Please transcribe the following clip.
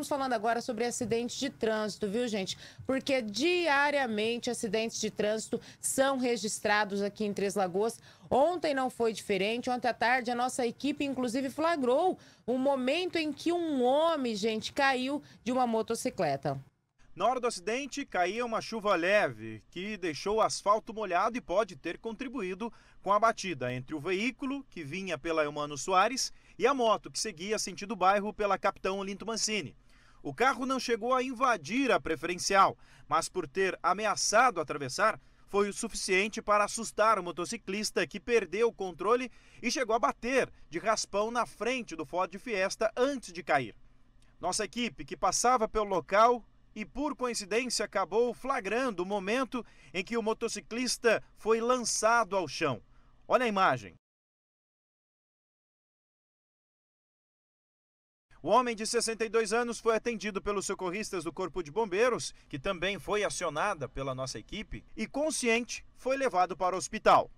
Estamos falando agora sobre acidentes de trânsito, viu, gente? Porque diariamente acidentes de trânsito são registrados aqui em Três Lagoas. Ontem não foi diferente. Ontem à tarde, a nossa equipe, inclusive, flagrou um momento em que um homem, gente, caiu de uma motocicleta. Na hora do acidente, caía uma chuva leve que deixou o asfalto molhado e pode ter contribuído com a batida entre o veículo, que vinha pela Eumano Soares, e a moto, que seguia sentido bairro pela Capitão Olinto Mancini o carro não chegou a invadir a preferencial, mas por ter ameaçado atravessar, foi o suficiente para assustar o motociclista que perdeu o controle e chegou a bater de raspão na frente do Ford Fiesta antes de cair. Nossa equipe, que passava pelo local e por coincidência acabou flagrando o momento em que o motociclista foi lançado ao chão. Olha a imagem. O homem de 62 anos foi atendido pelos socorristas do Corpo de Bombeiros, que também foi acionada pela nossa equipe, e consciente foi levado para o hospital.